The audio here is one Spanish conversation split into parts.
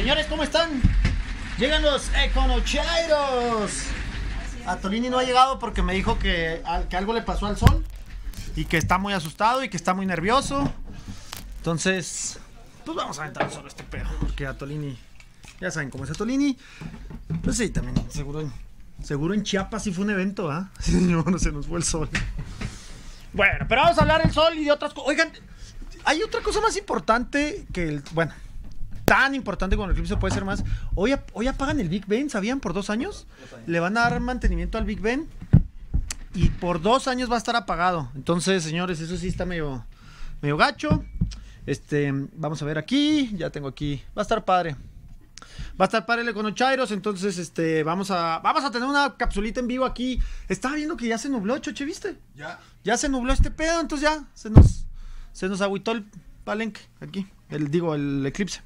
Señores, ¿cómo están? Llegan los Econochairos. A Tolini no ha llegado porque me dijo que, que algo le pasó al sol y que está muy asustado y que está muy nervioso. Entonces, pues vamos a aventar solo este pedo. Porque a Tolini, ya saben cómo es a Tolini. Pues sí, también, seguro, seguro en Chiapas sí fue un evento, ¿ah? Sí, se nos fue el sol. Bueno, pero vamos a hablar del sol y de otras cosas. Oigan, hay otra cosa más importante que el. Bueno, tan importante como el eclipse puede ser más. Hoy, hoy apagan el Big Ben, ¿sabían? Por dos años. Le van a dar mantenimiento al Big Ben y por dos años va a estar apagado. Entonces, señores, eso sí está medio, medio gacho. Este, vamos a ver aquí, ya tengo aquí. Va a estar padre. Va a estar padre el Econochairos, entonces este, vamos a vamos a tener una capsulita en vivo aquí. Estaba viendo que ya se nubló, Choche, ¿viste? Ya. Ya se nubló este pedo, entonces ya se nos se nos agüitó el palenque aquí, el digo el eclipse.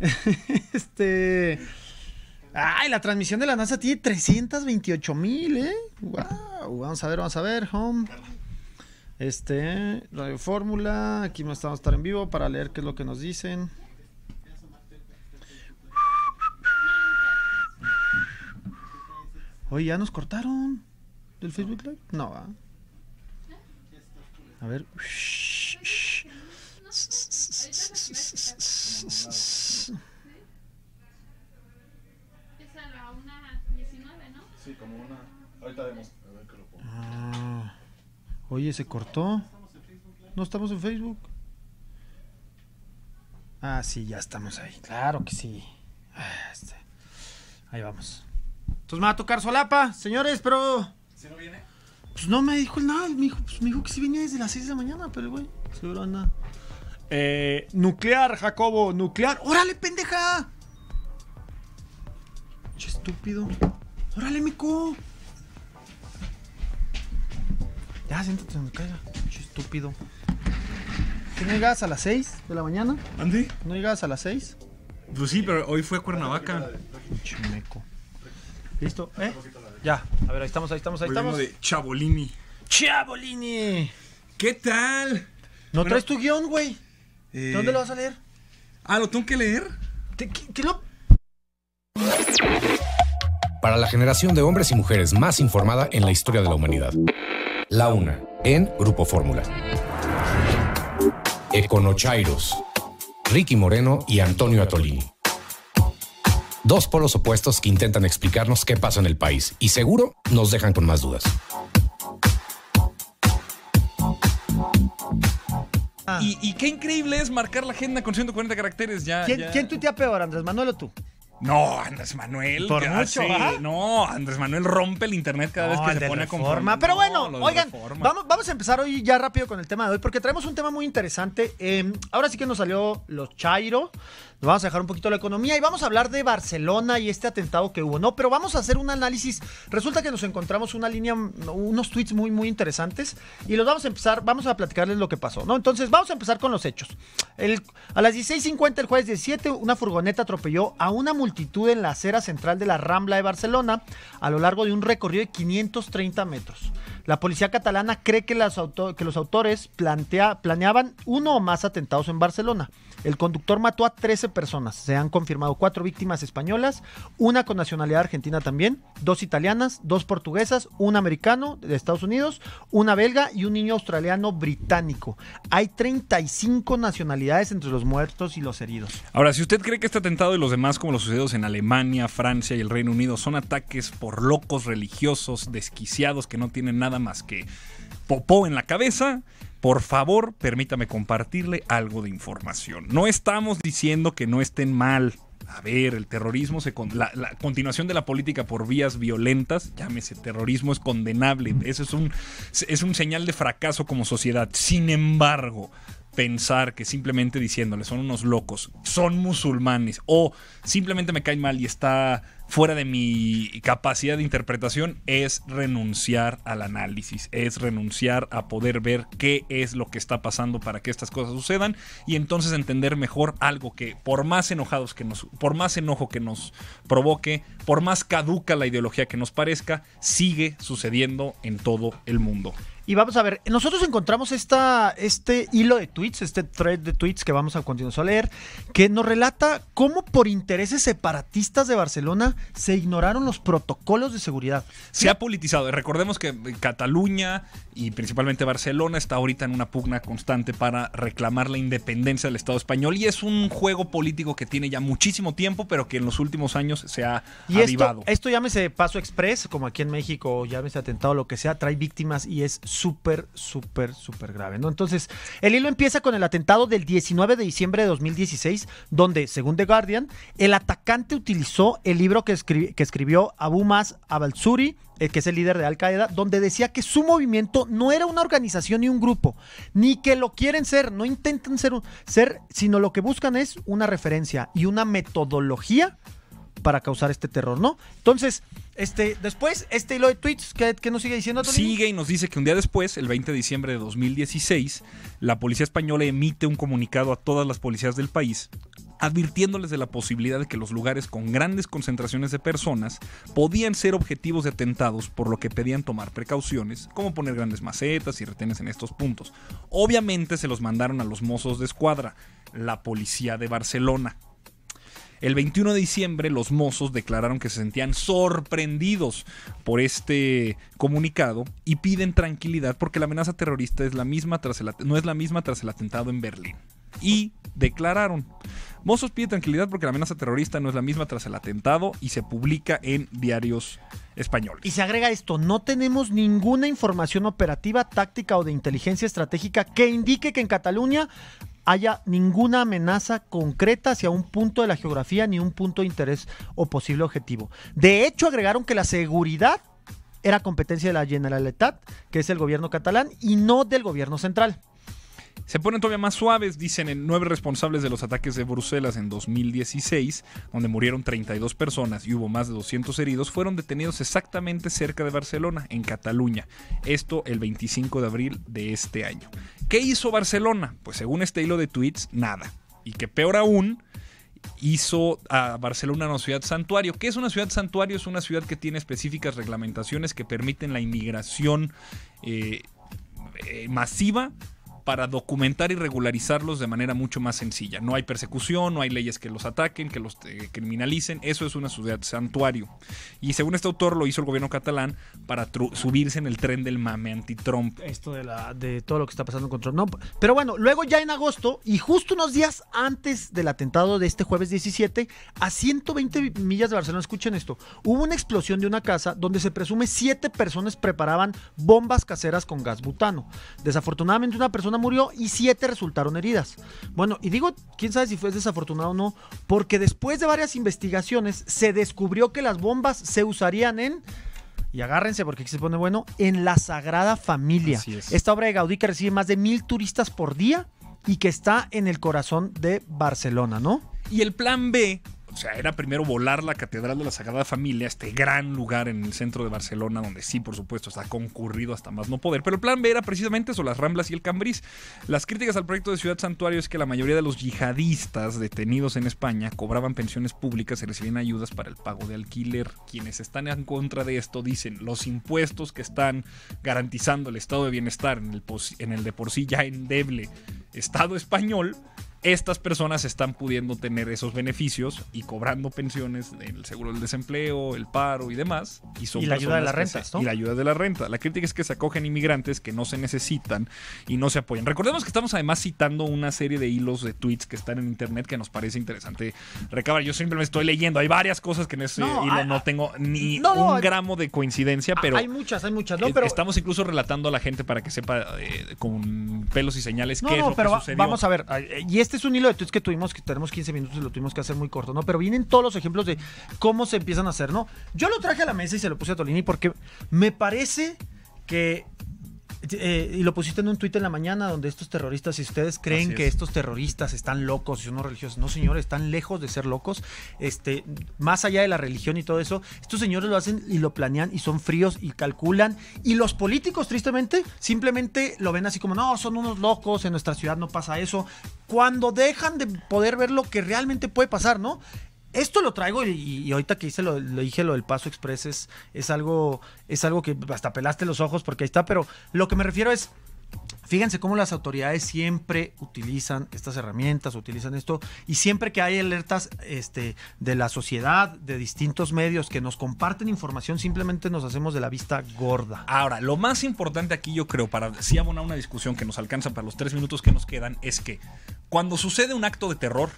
este. Ay, la transmisión de la NASA tiene 328 mil, ¿eh? Wow. Vamos a ver, vamos a ver, home. Este, Radio Fórmula, aquí vamos a estar en vivo para leer qué es lo que nos dicen. Oye, ¿ya nos cortaron del Facebook Live? No, va A ver. Ah, oye, se cortó. No estamos en Facebook. Ah, sí, ya estamos ahí. Claro que sí. Ah, este, ahí vamos. Entonces me va a tocar solapa, señores, pero. ¿Si no viene? Pues no me dijo nada. Me dijo, pues que sí venía desde las 6 de la mañana, pero güey, seguro anda. Eh, nuclear, Jacobo, nuclear. ¡Órale, pendeja! Qué estúpido. ¡Órale, mico! Ya, siéntate en mi Estúpido. te no llegas a las 6 de la mañana? ¿Andy? ¿No llegas a las 6? Pues sí, pero hoy fue a Cuernavaca. Chimeco. ¿Listo? ¿Eh? Ya. A ver, ahí estamos, ahí estamos, ahí estamos. de Chabolini. ¡Chabolini! ¿Qué tal? ¿No traes tu guión, güey? Eh, ¿Dónde lo vas a leer? Ah, ¿lo tengo que leer? ¿Qué, qué lo...? Para la generación de hombres y mujeres más informada en la historia de la humanidad la una en Grupo Fórmula. Econochairos, Ricky Moreno y Antonio Atolini. Dos polos opuestos que intentan explicarnos qué pasa en el país y seguro nos dejan con más dudas. Ah. Y, qué increíble es marcar la agenda con 140 caracteres ya. ¿Quién, ya... ¿quién tuitea peor, Andrés Manuel o tú? No, Andrés Manuel. Por mucho, ah? No, Andrés Manuel rompe el internet cada vez que se pone con forma. Pero bueno, oigan, vamos, vamos, a empezar hoy ya rápido con el tema de hoy, porque traemos un tema muy interesante. Eh, ahora sí que nos salió los Chairo nos vamos a dejar un poquito la economía y vamos a hablar de Barcelona y este atentado que hubo, ¿no? Pero vamos a hacer un análisis. Resulta que nos encontramos una línea, unos tweets muy, muy interesantes y los vamos a empezar, vamos a platicarles lo que pasó, ¿no? Entonces, vamos a empezar con los hechos. El, a las 16.50 el jueves 17, una furgoneta atropelló a una multitud en la acera central de la Rambla de Barcelona a lo largo de un recorrido de 530 metros. La policía catalana cree que, que los autores plantea, planeaban uno o más atentados en Barcelona. El conductor mató a 13 personas. Se han confirmado cuatro víctimas españolas, una con nacionalidad argentina también, dos italianas, dos portuguesas, un americano de Estados Unidos, una belga y un niño australiano británico. Hay 35 nacionalidades entre los muertos y los heridos. Ahora, si usted cree que este atentado y los demás como los sucedidos en Alemania, Francia y el Reino Unido son ataques por locos religiosos, desquiciados, que no tienen nada más que popó en la cabeza, por favor, permítame compartirle algo de información. No estamos diciendo que no estén mal. A ver, el terrorismo, se la, continuación de la política por vías violentas, llámese terrorismo, es condenable. Eso es un, es un señal de fracaso como sociedad. Sin embargo, pensar que simplemente diciéndole son unos locos, son musulmanes o simplemente me caen mal y está fuera de mi capacidad de interpretación es renunciar al análisis, es renunciar a poder ver qué es lo que está pasando para que estas cosas sucedan y entonces entender mejor algo que por más enojados que nos por más enojo que nos provoque, por más caduca la ideología que nos parezca, sigue sucediendo en todo el mundo. Y vamos a ver, nosotros encontramos esta, este hilo de tweets, este thread de tweets que vamos a continuar a leer, que nos relata cómo por intereses separatistas de Barcelona se ignoraron los protocolos de seguridad. Se ha politizado. Recordemos que Cataluña y principalmente Barcelona está ahorita en una pugna constante para reclamar la independencia del Estado español y es un juego político que tiene ya muchísimo tiempo, pero que en los últimos años se ha y Esto, esto llámese paso express, como aquí en México, llámese atentado, lo que sea, trae víctimas y es súper, súper, súper grave. ¿no? Entonces, el hilo empieza con el atentado del 19 de diciembre de 2016, donde, según The Guardian, el atacante utilizó el libro que, escribió Abu Mas Abalsuri, el eh, que es el líder de Al Qaeda, donde decía que su movimiento no era una organización ni un grupo, ni que lo quieren ser, no intentan ser, ser sino lo que buscan es una referencia y una metodología para causar este terror, ¿no? Entonces, este, después, este hilo de tweets que, que nos sigue diciendo. Sigue y nos dice que un día después, el 20 de diciembre de 2016, la policía española emite un comunicado a todas las policías del país advirtiéndoles de la posibilidad de que los lugares con grandes concentraciones de personas podían ser objetivos de atentados, por lo que pedían tomar precauciones, como poner grandes macetas y retenes en estos puntos. Obviamente se los mandaron a los mozos de escuadra, la policía de Barcelona, el 21 de diciembre los mozos declararon que se sentían sorprendidos por este comunicado y piden tranquilidad porque la amenaza terrorista es la misma tras no es la misma tras el atentado en Berlín. Y declararon, Mozos pide tranquilidad porque la amenaza terrorista no es la misma tras el atentado y se publica en diarios españoles. Y se agrega esto, no tenemos ninguna información operativa, táctica o de inteligencia estratégica que indique que en Cataluña haya ninguna amenaza concreta hacia un punto de la geografía ni un punto de interés o posible objetivo. De hecho, agregaron que la seguridad era competencia de la Generalitat, que es el gobierno catalán, y no del gobierno central. Se ponen todavía más suaves, dicen en nueve responsables de los ataques de Bruselas en 2016, donde murieron 32 personas y hubo más de 200 heridos, fueron detenidos exactamente cerca de Barcelona, en Cataluña. Esto el 25 de abril de este año. ¿Qué hizo Barcelona? Pues según este hilo de tweets, nada. Y que peor aún, hizo a Barcelona una ciudad santuario. ¿Qué es una ciudad santuario? Es una ciudad que tiene específicas reglamentaciones que permiten la inmigración eh, eh, masiva para documentar y regularizarlos de manera mucho más sencilla. No hay persecución, no hay leyes que los ataquen, que los eh, criminalicen. Eso es una ciudad santuario. Y según este autor lo hizo el gobierno catalán para subirse en el tren del mame anti-Trump. Esto de, la, de todo lo que está pasando con Trump. pero bueno, luego ya en agosto y justo unos días antes del atentado de este jueves 17, a 120 millas de Barcelona, escuchen esto, hubo una explosión de una casa donde se presume siete personas preparaban bombas caseras con gas butano. Desafortunadamente una persona murió y siete resultaron heridas. Bueno, y digo, quién sabe si fue desafortunado o no, porque después de varias investigaciones se descubrió que las bombas se usarían en y agárrense porque aquí se pone bueno, en la Sagrada Familia. Esta obra de Gaudí que recibe más de mil turistas por día y que está en el corazón de Barcelona, ¿no? Y el plan B o sea, era primero volar la Catedral de la Sagrada Familia, este gran lugar en el centro de Barcelona, donde sí, por supuesto, está concurrido hasta más no poder. Pero el plan B era precisamente eso, las Ramblas y el Cambrís. Las críticas al proyecto de Ciudad Santuario es que la mayoría de los yihadistas detenidos en España cobraban pensiones públicas y recibían ayudas para el pago de alquiler. Quienes están en contra de esto dicen, los impuestos que están garantizando el estado de bienestar en el, en el de por sí ya endeble Estado español, estas personas están pudiendo tener esos beneficios y cobrando pensiones, el seguro del desempleo, el paro y demás. Y, son la ayuda de las rentas, ¿no? Y la ayuda de la renta. La crítica es que se acogen inmigrantes que no se necesitan y no se apoyan. Recordemos que estamos además citando una serie de hilos de tweets que están en internet que nos parece interesante recabar. Yo siempre me estoy leyendo. Hay varias cosas que en ese hilo no tengo ni un gramo de coincidencia, ah, pero. Hay muchas, hay muchas, Pero, estamos incluso relatando a la gente para que sepa eh, con pelos y señales qué es lo pero que Vamos a ver. Eh, y este este es un hilo de tweets que tuvimos, que tenemos 15 minutos y lo tuvimos que hacer muy corto, ¿no? Pero vienen todos los ejemplos de cómo se empiezan a hacer, ¿no? Yo lo traje a la mesa y se lo puse a Tolini porque me parece que eh, y lo pusiste en un tuit en la mañana donde estos terroristas, si ustedes creen que estos terroristas están locos y son religiosos, no señores, están lejos de ser locos, este, más allá de la religión y todo eso, estos señores lo hacen y lo planean y son fríos y calculan y los políticos tristemente simplemente lo ven así como, no, son unos locos, en nuestra ciudad no pasa eso, cuando dejan de poder ver lo que realmente puede pasar, ¿no? esto lo traigo y, ahorita que hice lo, dije lo del paso express es, algo es algo que hasta pelaste los ojos porque ahí está, pero lo que me refiero es Fíjense cómo las autoridades siempre utilizan estas herramientas, utilizan esto, y siempre que hay alertas este, de la sociedad, de distintos medios que nos comparten información, simplemente nos hacemos de la vista gorda. Ahora, lo más importante aquí yo creo, para si abonar una discusión que nos alcanza para los tres minutos que nos quedan, es que cuando sucede un acto de terror,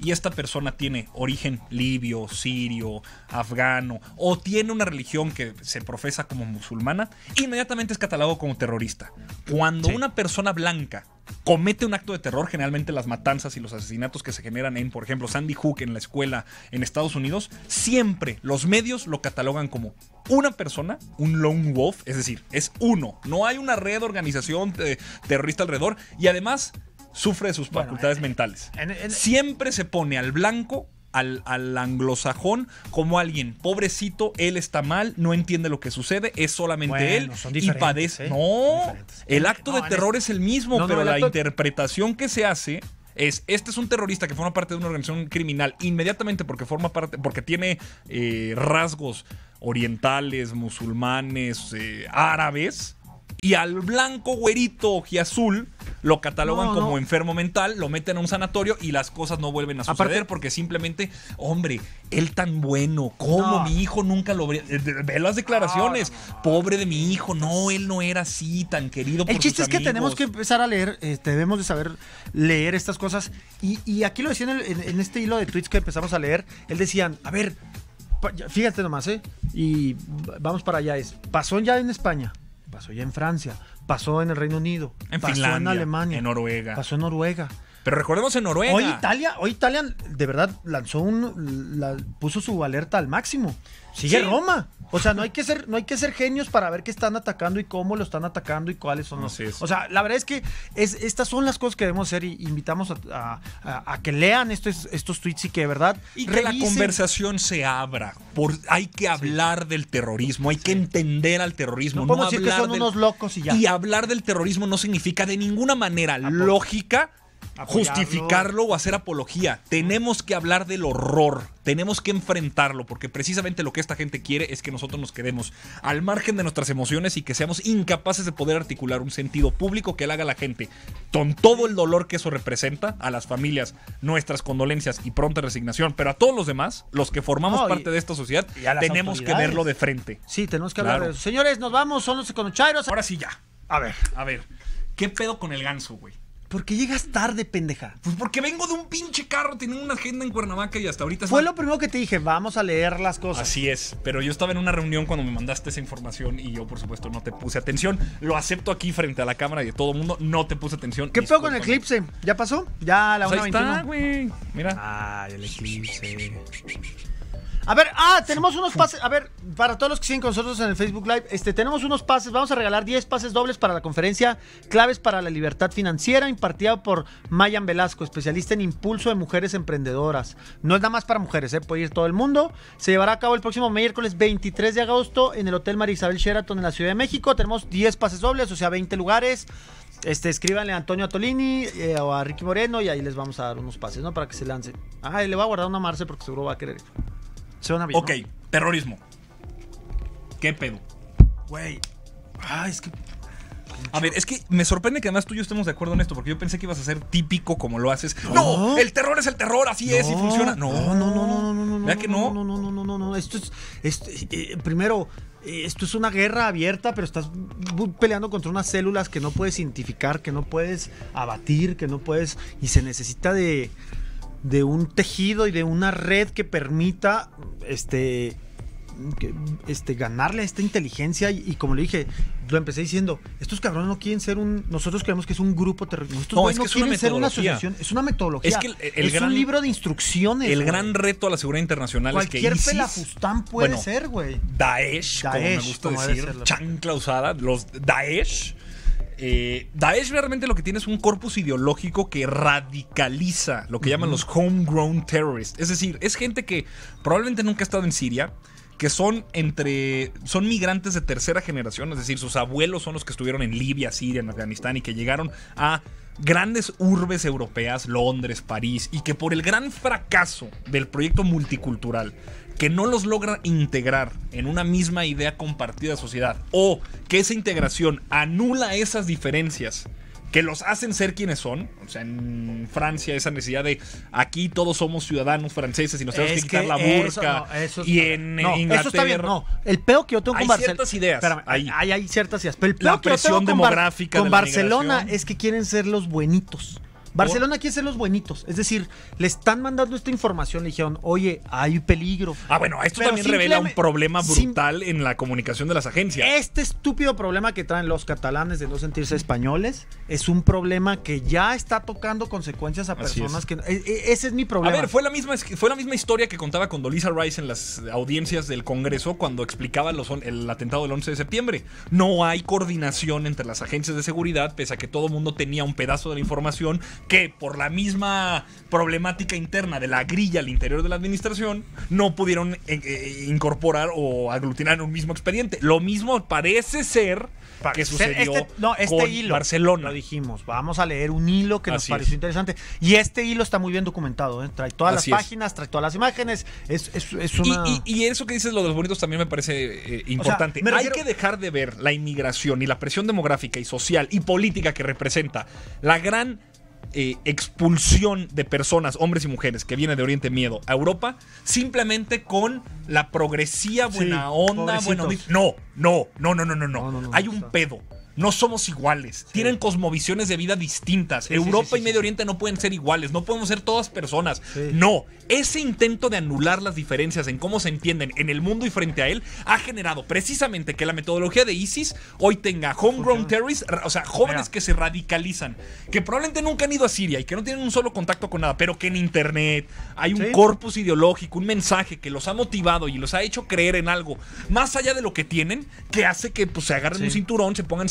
y esta persona tiene origen libio, sirio, afgano o tiene una religión que se profesa como musulmana, inmediatamente es catalogado como terrorista. Cuando una persona blanca comete un acto de terror, generalmente las matanzas y los asesinatos que se generan en, por ejemplo, Sandy Hook en la escuela en Estados Unidos, siempre los medios lo catalogan como una persona, un lone wolf, es decir, es uno, no hay una red, de organización eh, terrorista alrededor y además sufre de sus facultades eh, mentales. siempre se pone al blanco al, anglosajón como alguien pobrecito, él está mal, no entiende lo que sucede, es solamente él y padece. ¿eh? No, el acto de terror es... el mismo, pero la interpretación que se hace es este es un terrorista que forma parte de una organización criminal inmediatamente porque forma parte porque tiene eh, rasgos orientales, musulmanes, eh, árabes y al blanco güerito ojiazul lo catalogan como enfermo mental, lo meten a un sanatorio y las cosas no vuelven a suceder porque simplemente, hombre, él tan bueno, como mi hijo nunca lo ve, eh, las declaraciones, pobre de mi hijo, no, él no era así tan querido. El chiste es que tenemos que empezar a leer, este, debemos de saber leer estas cosas y, aquí lo decían en, este hilo de tweets que empezamos a leer, él decían, a ver, fíjate nomás, ¿eh? Y vamos para allá, es, pasó ya en España pasó ya en Francia, pasó en el Reino Unido, pasó en Alemania, en Noruega. Pasó en Noruega. Pero recordemos en Noruega. Hoy Italia, hoy Italia de verdad lanzó un puso su alerta al máximo. Sigue Roma. O sea, no hay que ser no hay que ser genios para ver qué están atacando y cómo lo están atacando y cuáles son los. O sea, la verdad es que es, estas son las cosas que debemos hacer y invitamos a, que lean estos estos tweets y que de verdad y que la conversación se abra. Por, hay que hablar del terrorismo, hay que entender al terrorismo. No, podemos decir que son unos locos y ya. Y hablar del terrorismo no significa de ninguna manera lógica justificarlo o hacer apología. Tenemos que hablar del horror, tenemos que enfrentarlo, porque precisamente lo que esta gente quiere es que nosotros nos quedemos al margen de nuestras emociones y que seamos incapaces de poder articular un sentido público que le haga a la gente, con todo el dolor que eso representa, a las familias, nuestras condolencias y pronta resignación, pero a todos los demás, los que formamos parte de esta sociedad, tenemos que verlo de frente. Sí, tenemos que hablar Señores, nos vamos, son los econochairos. Ahora sí ya. A ver, a ver. ¿Qué pedo con el ganso, güey? ¿Por qué llegas tarde, pendeja? Pues porque vengo de un pinche carro, tenía una agenda en Cuernavaca y hasta ahorita... Fue lo primero que te dije, vamos a leer las cosas. Así es, pero yo estaba en una reunión cuando me mandaste esa información y yo, por supuesto, no te puse atención. Lo acepto aquí frente a la cámara y a todo el mundo, no te puse atención. ¿Qué pasó con el eclipse? ¿Ya pasó? Ya la 1.21. Pues Mira. Ah, el eclipse. A ver, ah, tenemos unos pases. A ver, para todos los que siguen con nosotros en el Facebook Live, este, tenemos unos pases. Vamos a regalar 10 pases dobles para la conferencia Claves para la Libertad Financiera, impartida por Mayan Velasco, especialista en impulso de mujeres emprendedoras. No es nada más para mujeres, ¿eh? puede ir todo el mundo. Se llevará a cabo el próximo miércoles 23 de agosto en el Hotel Isabel Sheraton en la Ciudad de México. Tenemos 10 pases dobles, o sea, 20 lugares. Este, escríbanle a Antonio Atolini eh, o a Ricky Moreno y ahí les vamos a dar unos pases, ¿no? Para que se lancen. Ah, y le voy a guardar una Marce porque seguro va a querer. Ok, terrorismo. ¿Qué pedo? Güey. Ah, es que. A ver, es que me sorprende que además tú y yo estemos de acuerdo en esto, porque yo pensé que ibas a ser típico como lo haces. No, el terror es el terror, así es y funciona. No, no, no, no, no, no, no. que no? No, no, no, no, no, no. Esto es. primero, esto es una guerra abierta, pero estás peleando contra unas células que no puedes identificar, que no puedes abatir, que no puedes. Y se necesita de de un tejido y de una red que permita este, este ganarle a esta inteligencia y, como le dije, lo empecé diciendo, estos cabrones no quieren ser un nosotros creemos que es un grupo terrorista. No, es que no quieren ser una asociación, es una metodología. Es el, un libro de instrucciones. El gran reto a la seguridad internacional Cualquier es que Cualquier pelafustán puede ser, güey. Daesh, Daesh, como me gusta decir, chancla usada, los Daesh eh, Daesh realmente lo que tiene es un corpus ideológico que radicaliza lo que llaman los homegrown terrorists. Es decir, es gente que probablemente nunca ha estado en Siria, que son entre son migrantes de tercera generación, es decir, sus abuelos son los que estuvieron en Libia, Siria, en Afganistán y que llegaron a grandes urbes europeas, Londres, París, y que por el gran fracaso del proyecto multicultural que no los logra integrar en una misma idea compartida de sociedad o que esa integración anula esas diferencias que los hacen ser quienes son. O sea, en Francia esa necesidad de aquí todos somos ciudadanos franceses y nos tenemos que, quitar la burca. y en Inglaterra. Eso está bien, no. El peo que yo tengo con Barcelona. Hay ciertas ideas. hay, ciertas ideas. Pero la presión demográfica. con Barcelona es que quieren ser los buenitos. Barcelona quiere ser los buenitos. Es decir, le están mandando esta información. Le dijeron, oye, hay peligro. Ah, bueno, esto también revela un problema brutal en la comunicación de las agencias. Este estúpido problema que traen los catalanes de no sentirse españoles es un problema que ya está tocando consecuencias a personas que. E, e, ese es mi problema. A ver, fue la, misma, fue la misma historia que contaba con Dolisa Rice en las audiencias del Congreso cuando explicaba los, el atentado del 11 de septiembre. No hay coordinación entre las agencias de seguridad, pese a que todo el mundo tenía un pedazo de la información que por la misma problemática interna de la grilla al interior de la administración no pudieron eh, eh, incorporar o aglutinar un mismo expediente. Lo mismo parece ser que este- sucedió este- este Barcelona. dijimos, vamos a leer un hilo que nos pareció interesante. Y este hilo está muy bien documentado, ¿eh? trae todas las páginas, trae todas las imágenes. Es, es y, eso que dices, lo de los bonitos también me parece importante. Hay que dejar de ver la inmigración y la presión demográfica y social y política que representa la gran eh, expulsión de personas, hombres y mujeres, que viene de Oriente Miedo a Europa, simplemente con la progresía buena onda, bueno, no, no, no, no, no, no, hay un pedo no somos iguales. Tienen cosmovisiones de vida distintas. Europa y Medio Oriente no pueden ser iguales. No podemos ser todas personas. No. Ese intento de anular las diferencias en cómo se entienden en el mundo y frente a él ha generado precisamente que la metodología de ISIS hoy tenga homegrown terrorists, o sea, jóvenes que se radicalizan, que probablemente nunca han ido a Siria y que no tienen un solo contacto con nada, pero que en Internet hay un corpus ideológico, un mensaje que los ha motivado y los ha hecho creer en algo más allá de lo que tienen, que hace que pues, se agarren un cinturón, se pongan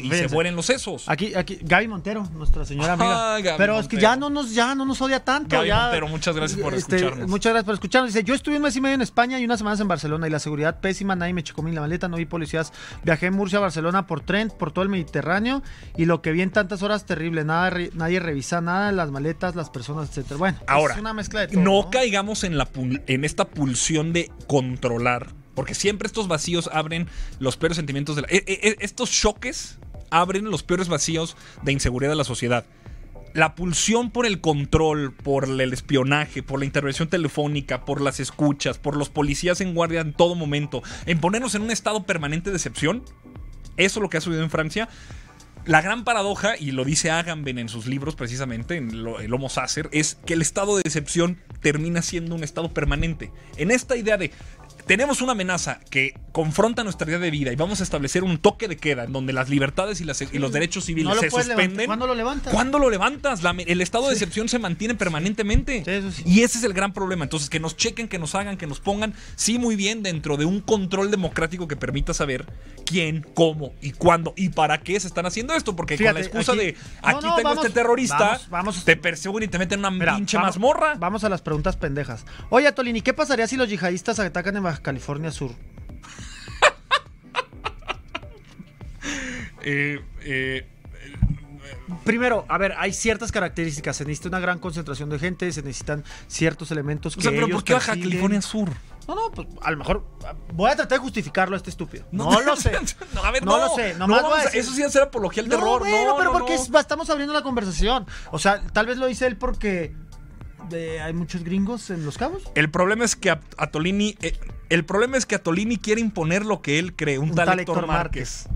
y se, mueren los sesos. Aquí, aquí, Gaby Montero, nuestra señora amiga. Pero es que ya no nos, ya no nos odia tanto. Gaby Montero, muchas gracias por este, escucharnos. Muchas gracias por escucharnos. Dice, yo estuve un mes y medio en España y unas semanas en Barcelona y la seguridad pésima, nadie me checó mi maleta, no vi policías. Viajé en Murcia, Barcelona, por tren, por todo el Mediterráneo y lo que vi en tantas horas terrible, nada, nadie revisa nada, las maletas, las personas, etcétera. Bueno, Ahora, es una mezcla de todo, no, caigamos en, la, en esta pulsión de controlar porque siempre estos vacíos abren los peores sentimientos de la... E, e, e, estos choques abren los peores vacíos de inseguridad de la sociedad. La pulsión por el control, por el espionaje, por la intervención telefónica, por las escuchas, por los policías en guardia en todo momento, en ponernos en un estado permanente de decepción, eso es lo que ha sucedido en Francia. La gran paradoja, y lo dice Agamben en sus libros precisamente, en el Homo Sacer, es que el estado de decepción termina siendo un estado permanente. En esta idea de tenemos una amenaza que confronta nuestra idea de vida y vamos a establecer un toque de queda en donde las libertades y, e- los derechos civiles se suspenden. ¿Cuándo lo levantas? ¿Cuándo lo levantas? el estado de excepción se mantiene permanentemente. Y ese es el gran problema. Entonces, que nos chequen, que nos hagan, que nos pongan, sí, muy bien, dentro de un control democrático que permita saber quién, cómo y cuándo y para qué se están haciendo esto. Porque con la excusa de aquí tengo este terrorista, te perseguen y te meten una pinche mazmorra. Vamos a las preguntas pendejas. Oye, Tolini, ¿qué pasaría si los yihadistas atacan en California Sur. Eh, eh, Primero, a ver, hay ciertas características. Se necesita una gran concentración de gente, se necesitan ciertos elementos que. O sea, pero ¿por qué baja California Sur? No, no, pues a lo mejor voy a tratar de justificarlo a este estúpido. No, lo sé. no, a ver, no, lo sé. Nomás a Eso sí es ser apología al terror. Bueno, no, pero porque estamos abriendo la conversación. O sea, tal vez lo dice él porque eh, hay muchos gringos en Los Cabos. El problema es que a, Tolini el problema es que Atolini quiere imponer lo que él cree, un, tal, Héctor, Márquez.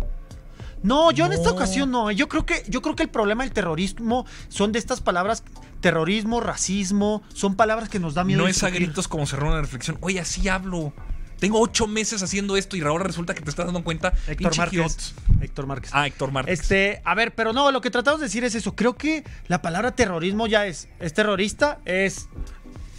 No, yo en esta ocasión no. ¿eh? Yo creo que, yo creo que el problema del terrorismo son de estas palabras. Terrorismo, racismo, son palabras que nos da miedo. No es a gritos como cerrar una reflexión. Oye, así hablo. Tengo ocho meses haciendo esto y ahora resulta que te estás dando cuenta. Héctor Márquez. Héctor Márquez. Ah, Héctor Márquez. Este, a ver, pero no, lo que tratamos de decir es eso. Creo que la palabra terrorismo ya es. Es terrorista, es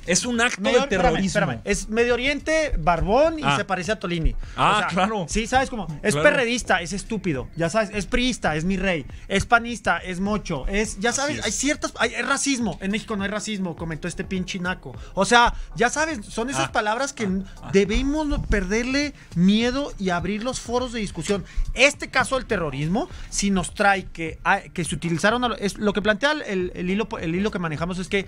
es un acto de terrorismo. Es Medio Oriente, barbón y ah. se parece a Tolini. Ah, claro. Sí, sabes cómo. Es perredista, es estúpido. Ya sabes, es priista, es mi rey. Es panista, es mocho. Es, ya sabes, hay ciertas. Hay, es racismo. En México no hay racismo, comentó este pinche naco. O sea, ya sabes, son esas ah, palabras que ah, debemos perderle miedo y abrir los foros de discusión. Este caso del terrorismo, si nos trae que, que se utilizaron. es, lo que plantea el, el, hilo, el hilo que manejamos es que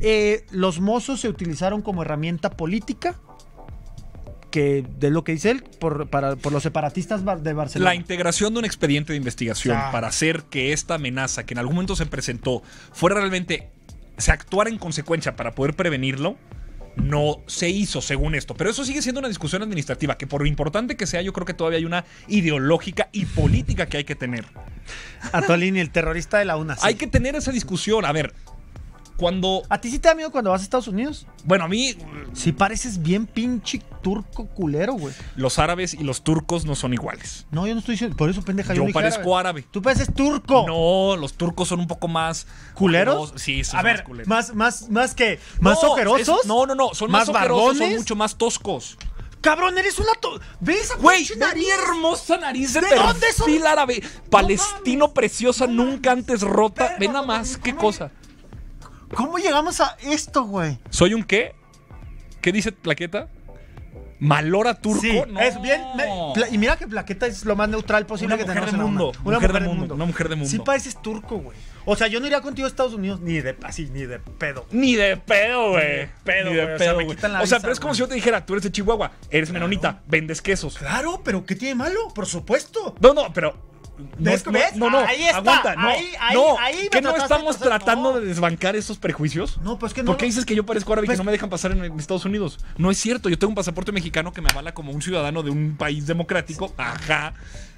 eh, los mozos se utilizaron como herramienta política que de lo que dice él por, para, por los separatistas de Barcelona. La integración de un expediente de investigación para hacer que esta amenaza que en algún momento se presentó fuera realmente se actuara en consecuencia para poder prevenirlo. No se hizo según esto, pero eso sigue siendo una discusión administrativa que por lo importante que sea, yo creo que todavía hay una ideológica y política que hay que tener. Atolini, el terrorista de la UNAS. Hay que tener esa discusión. A ver, cuando. ¿A ti sí te da miedo cuando vas a Estados Unidos? Bueno, a mí. Sí, pareces bien pinche turco culero, güey. Los árabes y los turcos no son iguales. No, yo no estoy diciendo. Por eso, pendeja, yo, yo parezco árabe. Tú pareces turco. No, los turcos son un poco más. ¿Culeros? Sí, a ver, más culeros. Más, más, que. ¿Más ojerosos? no, no, no. Son más, más son mucho más toscos. Cabrón, eres una. ¿Ves esa Güey, nariz? hermosa nariz de, ¿De dónde árabe. Palestino preciosa, nunca antes rota. Ven nada más, qué cosa. ¿Cómo llegamos a esto, güey? ¿Soy un qué? ¿Qué dice plaqueta? Malora turco. Sí, es bien. y mira que plaqueta es lo más neutral posible que tenemos. en el mundo, una mujer del mundo, una mujer del mundo. Sí pareces turco, güey. O sea, yo no iría contigo a Estados Unidos ni de así, ni de pedo. Ni de pedo, güey. Pedo, Ni de O pedo, O sea, pero es como si yo te dijera, tú eres de Chihuahua, eres menonita, vendes quesos. Claro, pero ¿qué tiene malo? Por supuesto. No, no, pero no, ¿Ves? no, ahí está. aguanta, ahí, ahí, no, que no estamos tratando de desbancar esos prejuicios. No, pues que no. ¿Por qué dices que yo parezco árabe que pues no me dejan pasar en Estados Unidos? No es cierto, yo tengo un pasaporte mexicano que me avala como un ciudadano de un país democrático, ajá,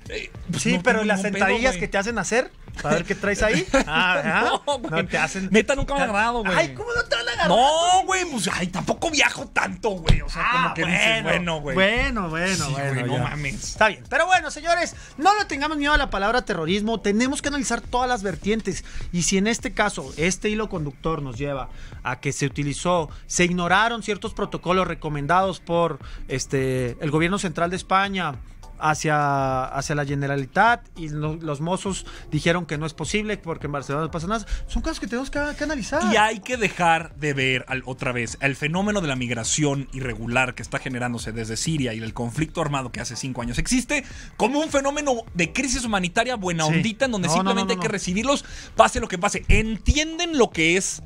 eh, sí, pero las sentadillas que te hacen hacer, para ver qué traes ahí. Ah, no, te hacen. Neta, nunca me ha agarrado, güey. Ay, ¿cómo no te van a agarrar? No, güey, pues, ay, tampoco viajo tanto, güey. O sea, ah, como que bueno, bueno, güey. Bueno, bueno, bueno. no mames. Está bien. Pero bueno, señores, no le tengamos miedo a la palabra terrorismo. Tenemos que analizar todas las vertientes. Y si en este caso, este hilo conductor nos lleva a que se utilizó, se ignoraron ciertos protocolos recomendados por este, el gobierno central de España hacia, hacia la Generalitat y los mozos dijeron que no es posible porque en Barcelona no pasa nada. Son casos que tenemos que, analizar. Y hay que dejar de ver otra vez el fenómeno de la migración irregular que está generándose desde Siria y el conflicto armado que hace cinco años existe como un fenómeno de crisis humanitaria buena ondita en donde simplemente hay que recibirlos, pase lo que pase. Entienden lo que es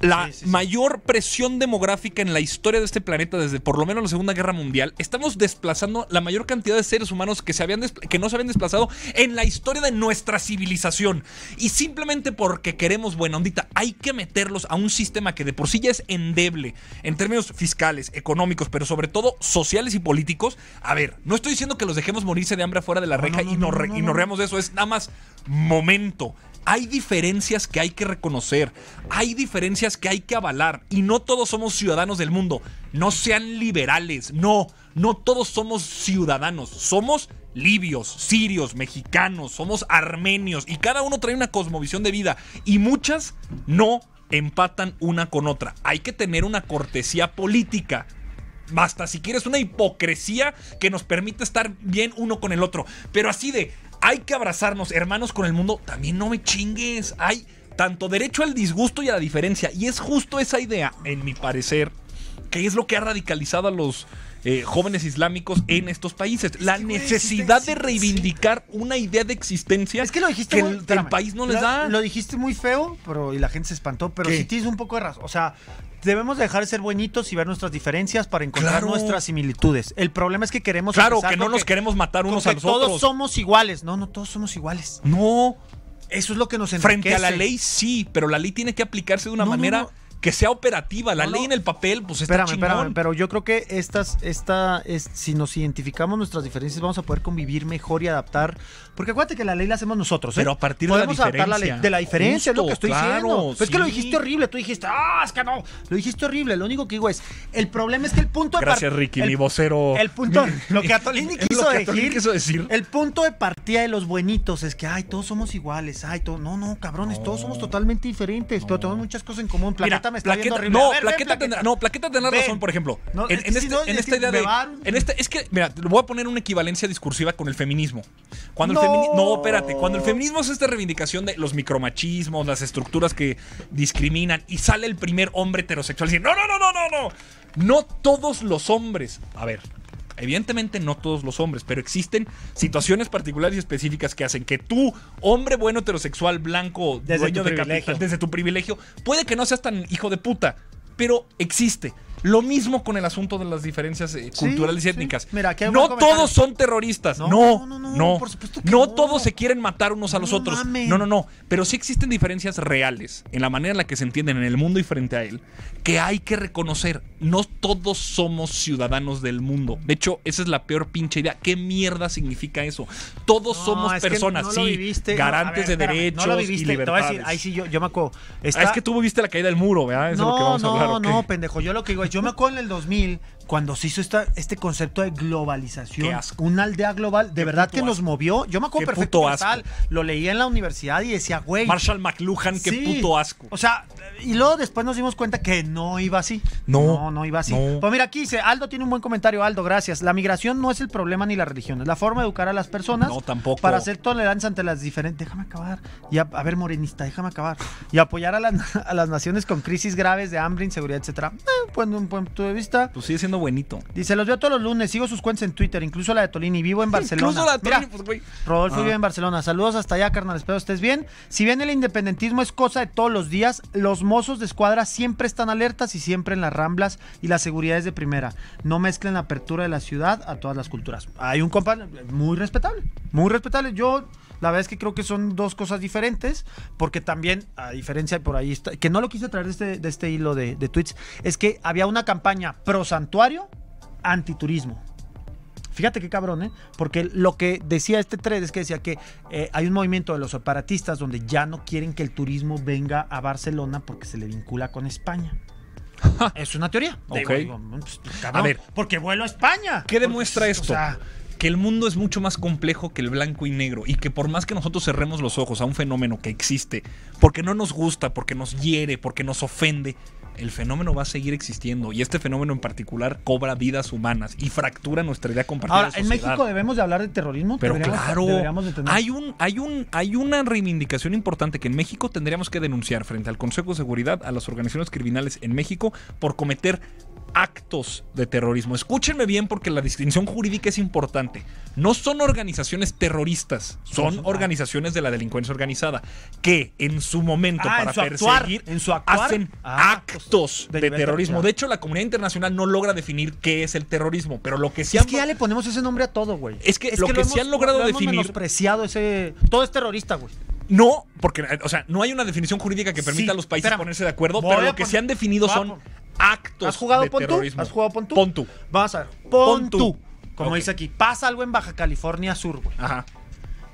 la mayor presión demográfica en la historia de este planeta desde por lo menos la Segunda Guerra Mundial. Estamos desplazando la mayor cantidad de seres humanos que, se habían que no se habían desplazado en la historia de nuestra civilización. Y simplemente porque queremos buena ondita, hay que meterlos a un sistema que de por sí ya es endeble en términos fiscales, económicos, pero sobre todo sociales y políticos. A ver, no estoy diciendo que los dejemos morirse de hambre afuera de la reja y, nos y nos reamos de eso. Es nada más momento hay diferencias que hay que reconocer, hay diferencias que hay que avalar y no todos somos ciudadanos del mundo. No sean liberales, no, no todos somos ciudadanos, somos libios, sirios, mexicanos, somos armenios y cada uno trae una cosmovisión de vida y muchas no empatan una con otra. Hay que tener una cortesía política. Basta, si quieres, una hipocresía que nos permite estar bien uno con el otro. Pero así de, hay que abrazarnos, hermanos, con el mundo. También no me chingues. Hay tanto derecho al disgusto y a la diferencia. Y es justo esa idea, en mi parecer, que es lo que ha radicalizado a los eh, jóvenes islámicos en estos países. La necesidad de reivindicar una idea de existencia es que, lo dijiste el, país no les da. Lo dijiste muy feo pero, y la gente se espantó, pero si tienes un poco de razón. O sea, debemos dejar de ser buenitos y ver nuestras diferencias para encontrar nuestras similitudes. El problema es que queremos... Claro, que no nos queremos matar unos a los todos otros. Todos somos iguales. No, no, todos somos iguales. No. Eso es lo que nos enriquece. Frente a la ley, sí, pero la ley tiene que aplicarse de una manera que sea operativa. La ley en el papel, pues está chingón. pero yo creo que estas, esta, si nos identificamos nuestras diferencias, vamos a poder convivir mejor y adaptar. Porque acuérdate que la ley la hacemos nosotros. ¿eh? Pero a partir de la diferencia. Adaptar la ley, de la diferencia, es lo que estoy diciendo. Es que lo dijiste horrible. Tú dijiste, ah, es que no. Lo dijiste horrible. Lo único que digo es, el problema es que el punto de Gracias, Ricky, el, mi vocero. El punto, lo que Atolini quiso, decir, El punto de partida de los buenitos es que, ay, todos somos iguales, ay, todo, no, no, cabrones, todos somos totalmente diferentes, todos pero tenemos muchas cosas en común. Plaqueta me está viendo No, plaqueta tendrá, no, Plaqueta tendrá razón, por ejemplo. en, este, es esta idea de. es que, mira, voy a poner una equivalencia discursiva con el feminismo. Cuando no. el feminismo. No, espérate. Cuando el feminismo es esta reivindicación de los micromachismos, las estructuras que discriminan, y sale el primer hombre heterosexual y No, no, no, no, no, no. No todos los hombres. A ver, Evidentemente no todos los hombres, pero existen situaciones particulares y específicas que hacen que tú, hombre bueno heterosexual blanco, dueño de capital, desde tu privilegio, puede que no seas tan hijo de puta, pero existe. Lo mismo con el asunto de las diferencias eh, culturales y étnicas. no todos son terroristas. No, no, no. No, todos se quieren matar unos a los otros. No, no, no. Pero sí existen diferencias reales en la manera en la que se entienden en el mundo y frente a él que hay que reconocer. No todos somos ciudadanos del mundo. De hecho, esa es la peor pinche idea. ¿Qué mierda significa eso? Todos somos personas, sí, garantes de derechos y libertades. ahí sí yo, yo me acuerdo. Ah, es que tú viste la caída del muro, ¿verdad? no, no, no, pendejo. Yo lo que digo pues yo me acuerdo en el 2000 cuando se hizo esta, este concepto de globalización, una aldea global, de verdad que nos movió. Yo me acuerdo perfectamente perfecto lo leía en la universidad y decía, güey. Marshall McLuhan, qué puto asco. O sea, y luego después nos dimos cuenta que no iba así. No. No, iba así. Pues mira, aquí dice, Aldo tiene un buen comentario, Aldo, gracias. La migración no es el problema ni la religión, es la forma de educar a las personas. No, tampoco. Para ser tolerancia ante las diferentes. Déjame acabar. Y a, ver, morenista, déjame acabar. Y apoyar a, las naciones con crisis graves de hambre, inseguridad, etcétera. Eh, pues, un punto de vista. Pues sigue siendo buenito. Dice, los veo todos los lunes, sigo sus cuentas en Twitter, incluso la de Tolini, vivo en Barcelona. Incluso la de Tolini, pues, güey. Rodolfo vive ah. en Barcelona. Saludos hasta allá, carnal, espero estés bien. Si bien el independentismo es cosa de todos los días, los mozos de escuadra siempre están alertas y siempre en las ramblas y la seguridad es de primera. No mezclen la apertura de la ciudad a todas las culturas. Hay un compa muy respetable, muy respetable. Yo la verdad es que creo que son dos cosas diferentes, porque también, a diferencia de por ahí, que no lo quise traer este, de este, hilo de, de tweets, es que había una campaña pro santuario, antiturismo. Fíjate qué cabrón, ¿eh? Porque lo que decía este thread es que decía que eh, hay un movimiento de los separatistas donde ya no quieren que el turismo venga a Barcelona porque se le vincula con España. es una teoría. Pues, pues, a ver, porque vuelo a España. ¿Qué demuestra pues, esto? O sea, que el mundo es mucho más complejo que el blanco y negro y que por más que nosotros cerremos los ojos a un fenómeno que existe, porque no nos gusta, porque nos hiere, porque nos ofende, el fenómeno va a seguir existiendo y este fenómeno en particular cobra vidas humanas y fractura nuestra idea compartida. Ahora, en México debemos de hablar de terrorismo, pero claro, hay un hay un hay una reivindicación importante que en México tendríamos que denunciar frente al Consejo de Seguridad a las organizaciones criminales en México por cometer actos de terrorismo. Escúchenme bien porque la distinción jurídica es importante. No son organizaciones terroristas, son organizaciones de la delincuencia organizada que en su momento ah, para perseguir hacen ah, pues, actos de, terrorismo. De hecho, la comunidad internacional no logra definir qué es el terrorismo, pero lo que sí es que ya le ponemos ese nombre a todo, güey. Es que lo que, se han logrado definir menospreciado ese todo es terrorista, güey. No, porque, o sea, no hay una definición jurídica que permita a los países ponerse de acuerdo, pero lo que se han definido son actos. ¿Has jugado de Terrorismo. ¿Has jugado Vamos a ver. Pontu. Como dice aquí, pasa algo en Baja California Sur, güey. Ajá.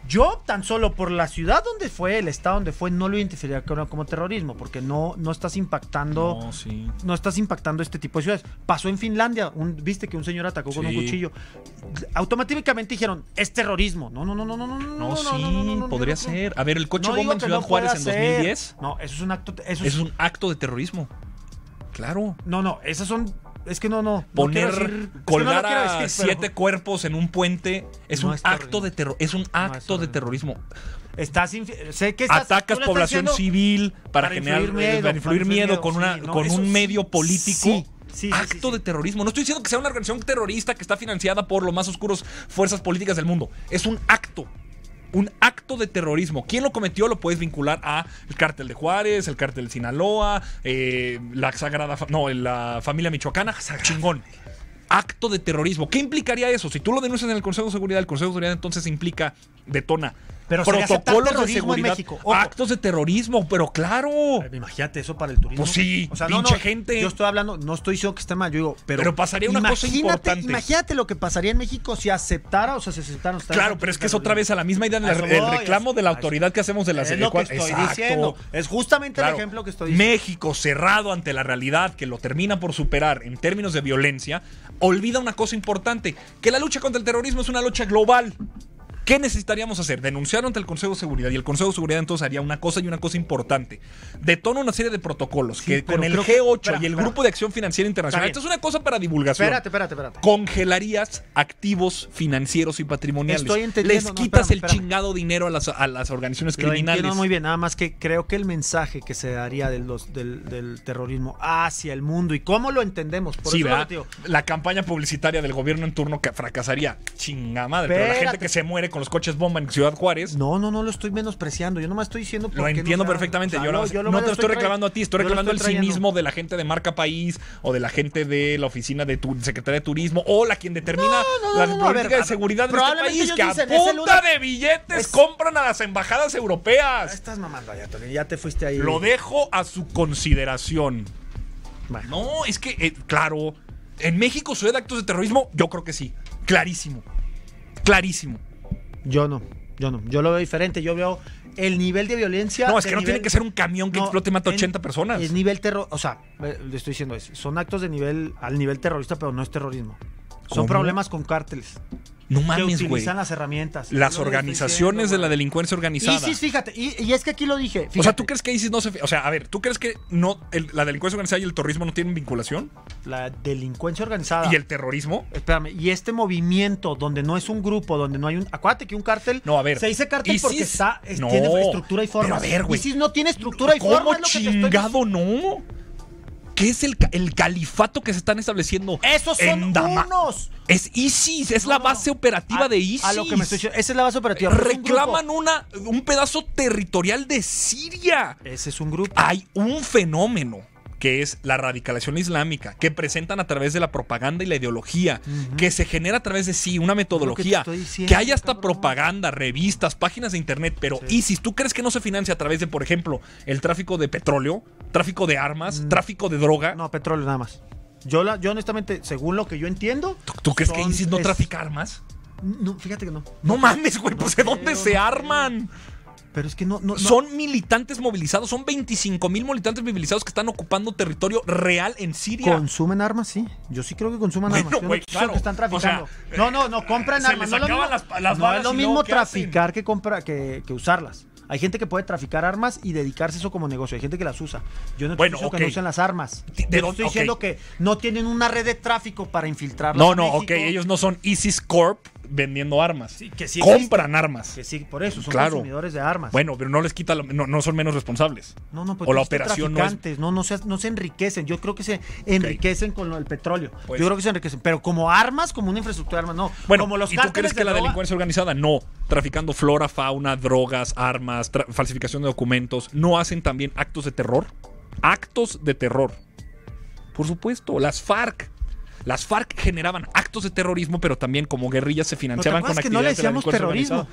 Yo tan solo por la ciudad donde fue, el estado donde fue, no lo identificaría como terrorismo, porque no, no estás impactando. No, sí. no estás impactando este tipo de ciudades. Pasó en Finlandia, viste que un señor atacó con un cuchillo. Automáticamente dijeron, es terrorismo. No, no, no, no, no, no. No, sí, podría ser. A ver, el coche bomba en Ciudad Juárez en 2010. No, eso es un acto. Eso es un acto de terrorismo. Claro. No, no, esas son. Es que no, no. Poner, colgar a siete cuerpos en un puente es un acto de terror. Es un acto de terrorismo. Estás sé que atacas población civil para, generar influir eh, miedo, para influir miedo, con, una, con un medio político. Sí. acto de terrorismo. No estoy diciendo que sea una organización terrorista que está financiada por los más oscuros fuerzas políticas del mundo. Es un acto un acto de terrorismo. ¿Quién lo cometió? Lo puedes vincular a el cártel de Juárez, el cártel de Sinaloa, eh, la Sagrada, no, la familia michoacana, chingón acto de terrorismo. ¿Qué implicaría eso? Si tú lo denuncias en el Consejo de Seguridad, el Consejo de Seguridad entonces implica, detona pero protocolos de seguridad, actos de terrorismo, pero claro. Imagínate eso para el turismo. Pues sí, pinche gente. Yo estoy hablando, no estoy diciendo que esté mal, yo digo, pero, pasaría una cosa importante. Imagínate lo que pasaría en México si aceptara o sea, si Claro, pero es que es otra vez a la misma idea del reclamo de la autoridad que hacemos de la Es lo que estoy diciendo. Es justamente el ejemplo que estoy diciendo. México cerrado ante la realidad que lo termina por superar en términos de violencia, olvida una cosa importante, que la lucha contra el terrorismo es una lucha global. ¿Qué necesitaríamos hacer? Denunciar ante el Consejo de Seguridad y el Consejo de Seguridad entonces haría una cosa y una cosa importante. Detona una serie de protocolos que con el G8 y el Grupo de Acción Financiera Internacional, Esto es una cosa para divulgación. Espérate, espérate, espérate. Congelarías activos financieros y patrimoniales. Estoy entendiendo, Les quitas el chingado dinero a las, a las organizaciones criminales. No, muy bien, nada más que creo que el mensaje que se daría del, terrorismo hacia el mundo y cómo lo entendemos. Por sí, eso la campaña publicitaria del gobierno en turno que fracasaría. Chinga madre, pero la gente que se muere con los coches bomba en Ciudad Juárez. No, no, no lo estoy menospreciando. Yo no me estoy diciendo. lo entiendo perfectamente. yo no, te lo estoy reclamando a ti, estoy reclamando el cinismo de la gente de marca país o de la gente de la oficina de tu Secretaría de Turismo o la quien determina la política de seguridad de este país que a punta de billetes compran a las embajadas europeas. Estás mamando allá, ya te fuiste ahí. Lo dejo a su consideración. No, es que, eh, claro, ¿en México sucede actos de terrorismo? Yo creo que sí. Clarísimo. Clarísimo. Yo no, yo no. Yo lo veo diferente. Yo veo el nivel de violencia. No, es que no tiene que ser un camión que explote y mata 80 personas. Es nivel terror. O sea, le estoy diciendo, es, son actos de nivel al nivel terrorista, pero no es terrorismo. Son problemas con cárteles. No mames, güey. utilizan las herramientas. Las organizaciones de la delincuencia organizada. ISIS, fíjate, y, es que aquí lo dije. O sea, ¿tú crees que ISIS no se. O sea, a ver, ¿tú crees que no la delincuencia organizada y el terrorismo no tienen vinculación? La delincuencia organizada. ¿Y el terrorismo? Espérame, y este movimiento donde no es un grupo, donde no hay un. Acuérdate que un cártel. No, a ver. Se dice cártel porque está, no, tiene estructura y forma. Pero a ver, güey. ISIS no tiene estructura y forma. ¿Cómo chingado no? ¿Qué es el, califato que se están estableciendo? Esos son en unos. Es ISIS, es la base operativa de ISIS. lo que esa es la base operativa. Reclaman un, una, un pedazo territorial de Siria. Ese es un grupo. Hay un fenómeno que es la radicalización islámica, que presentan a través de la propaganda y la ideología, que se genera a través de sí una metodología, que, hay hasta propaganda, revistas, páginas de internet, pero ISIS, ¿tú crees que no se financia a través de, por ejemplo, el tráfico de petróleo? tráfico de armas, mm. tráfico de droga. No, petróleo nada más. Yo, la, yo honestamente, según lo que yo entiendo. ¿Tú, crees que ISIS no trafica armas? No, fíjate que no. No, mames, güey, pues ¿de dónde se arman? Pero es que no. no, Son militantes movilizados, son 25 mil militantes movilizados que están ocupando territorio real en Siria. Consumen armas, sí. Yo sí creo que consuman armas. claro. que están traficando. Eh, no, no, no compran armas. no, lo no es lo mismo traficar que, compra, que, que usarlas. Hay gente que puede traficar armas y dedicarse eso como negocio. Hay gente que las usa. Yo no estoy diciendo que no usen las armas. estoy diciendo que no tienen una red de tráfico para infiltrarlas. No, no, ok. Ellos no son ISIS Corp vendiendo armas. que sí Compran armas. Que sí, por eso son consumidores de armas. Bueno, pero no les quita, no, son menos responsables. No, no, porque o la operación no, no, se, no se enriquecen. Yo creo que se enriquecen con el petróleo. Pues Yo creo que se enriquecen. Pero como armas, como una infraestructura de armas, no. como los ¿y tú crees que la delincuencia organizada? No. Traficando flora, fauna, drogas, armas, falsificación de documentos. ¿No hacen también actos de terror? Actos de terror. Por supuesto, las FARC las FARC generaban actos de terrorismo, pero también como guerrillas se financiaban con actividades que no le decíamos terrorismo.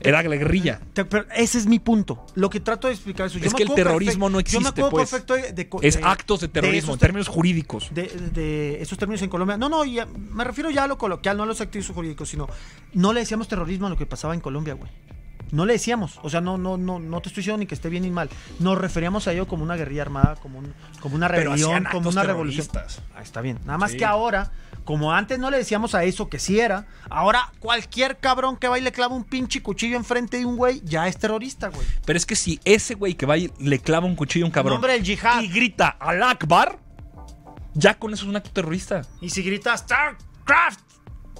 Era la guerrilla. Pero ese es mi punto. Lo que trato de explicar eso. es que el terrorismo no existe. pues. es actos de terrorismo en términos jurídicos. De, esos términos en Colombia. No, no, me refiero ya a lo coloquial, no a los activos jurídicos, sino no le decíamos terrorismo a lo que pasaba en Colombia, güey no le decíamos, o sea, no, no, no, no te estoy diciendo ni que esté bien ni mal. Nos referíamos a ello como una guerrilla armada, como, un, como una rebelión, como una revolución. Ah, está bien. Nada más que ahora, como antes no le decíamos a eso que sí era, ahora cualquier cabrón que va y le clava un pinche cuchillo enfrente de un güey, ya es terrorista, güey. Pero es que si ese güey que va y le clava un cuchillo a un cabrón y grita al Akbar, ya con eso es un acto terrorista. Y si grita StarCraft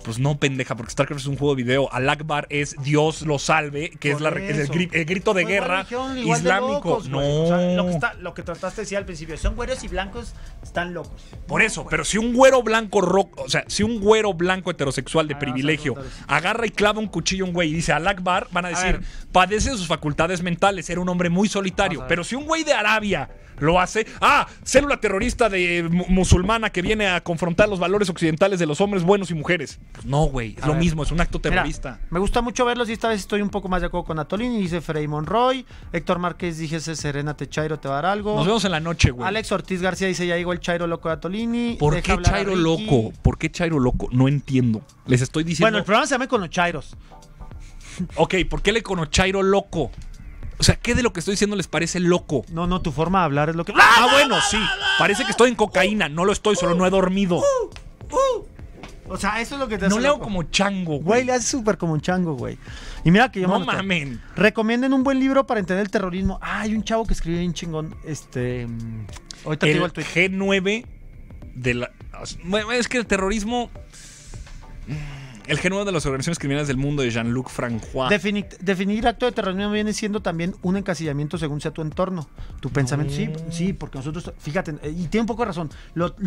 pues no, pendeja, porque StarCraft es un juego de video. Al-Akbar es Dios lo salve, que es, el, grito de pues, guerra islámico. no. lo, que trataste de decir al principio, son güeros y blancos, están locos. Por eso, pero si un güero blanco o sea, si un güero blanco heterosexual de ah, privilegio agarra y clava un cuchillo a un güey y dice Al-Akbar, van a decir, padece de sus facultades mentales, era un hombre muy solitario. Pero si un güey de Arabia lo hace. Ah, célula terrorista de musulmana que viene a confrontar los valores occidentales de los hombres buenos y mujeres no, güey, es lo mismo, es un acto terrorista. me gusta mucho verlos y esta vez estoy un poco más de acuerdo con Atolini. Dice Frey Monroy, Héctor Márquez dije, serénate Chairo, te va a dar algo. Nos vemos en la noche, güey. Alex Ortiz García dice, ya llegó el Chairo loco de Atolini. ¿Por qué Chairo loco? ¿Por qué Chairo loco? No entiendo. Les estoy diciendo... Bueno, el programa se llama con los ok, ¿por qué le cono Chairo loco? O sea, ¿qué de lo que estoy diciendo les parece loco? No, no, tu forma de hablar es lo que... Ah, bueno, sí. Parece que estoy en cocaína. No lo estoy, solo no he dormido. Uh, uh, uh. O sea, eso es lo que te hace. No leo como chango, güey. Güey, le hace súper como un chango, güey. Y mira que yo No mames. Recomienden un buen libro para entender el terrorismo. Ah, hay un chavo que escribió bien chingón. Este. Mm, ahorita te digo el G9 de la. Es que el terrorismo. El genuino de las organizaciones criminales del mundo de Jean-Luc Francois. Definir, acto de terrorismo viene siendo también un encasillamiento según sea tu entorno, tu pensamiento. Sí, sí, porque nosotros, fíjate, eh, y tiene un poco razón, los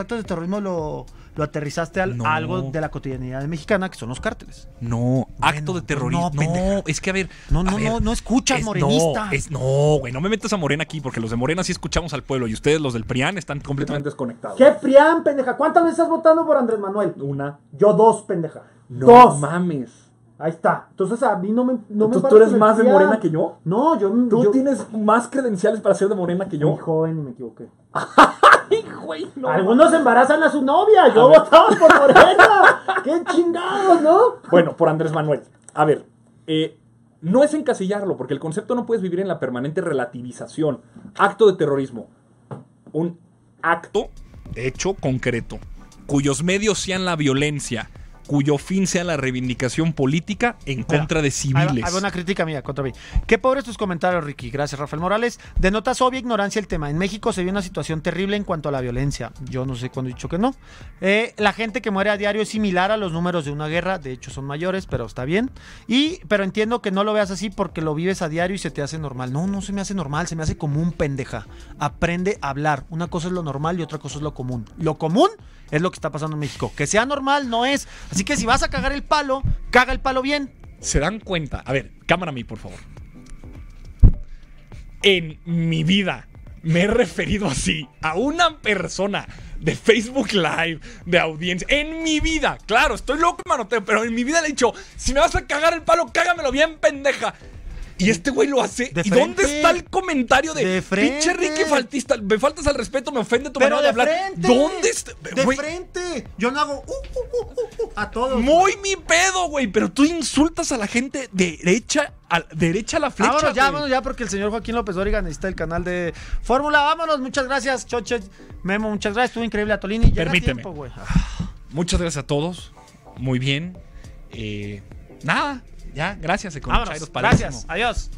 actos de terrorismo lo, aterrizaste a algo de la cotidianidad mexicana, que son los cárteles. No, acto de terrorismo. No, no, es que a ver. No, no, no, no escuchas, morenista. No, güey, no me metas a Morena aquí, porque los de Morena sí escuchamos al pueblo y ustedes, los del PRIAN, están completamente desconectados. ¿Qué PRIAN, pendeja? ¿Cuántas veces has votado por Andrés Manuel? Una dos, pendeja. No mames. Ahí está. Entonces a mí no me. tú eres más de morena que yo. No, yo. Tú tienes más credenciales para ser de morena que yo. Muy joven me equivoqué. Algunos embarazan a su novia. Yo votaba por morena. Qué chingados, ¿no? Bueno, por Andrés Manuel. A ver. Eh, no es encasillarlo, porque el concepto no puedes vivir en la permanente relativización. Acto de terrorismo. Un acto hecho concreto cuyos medios sean la violencia cuyo fin sea la reivindicación política en contra de civiles. Hago una crítica mía contra mí. Qué pobres tus comentarios, Ricky. Gracias, Rafael Morales. Denotas obvia ignorancia el tema. En México se vio una situación terrible en cuanto a la violencia. Yo no sé cuándo he dicho que no. Eh, la gente que muere a diario es similar a los números de una guerra. De hecho, son mayores, pero está bien. Y, pero entiendo que no lo veas así porque lo vives a diario y se te hace normal. No, no se me hace normal, se me hace como un pendeja. Aprende a hablar. Una cosa es lo normal y otra cosa es lo común. Lo común es lo que está pasando en México. Que sea normal no es. Así que si vas a cagar el palo, caga el palo bien. Se dan cuenta. A ver, cámara a mí, por favor. En mi vida me he referido así a una persona de Facebook Live, de audiencia. En mi vida, claro, estoy loco, manoteo, pero en mi vida le he dicho: si me vas a cagar el palo, cágamelo bien, pendeja. Y este güey lo hace. ¿Y dónde está el comentario de, de pinche Ricky faltista? Me faltas al respeto, me ofende tu manera de, hablar. Frente. ¿Dónde está? De frente. Yo no hago uh, uh, uh, a todos. Muy mi pedo, güey. Pero tú insultas a la gente derecha a, derecha a la flecha. Vámonos ya, ya, porque el señor Joaquín López Dóriga necesita el canal de Fórmula. Vámonos, muchas gracias, Choche. Memo, muchas gracias. Estuvo increíble, Atolini. Permíteme. Tiempo, muchas gracias a todos. Muy bien. Eh, nada, ya, gracias, Econochairo. Gracias, adiós.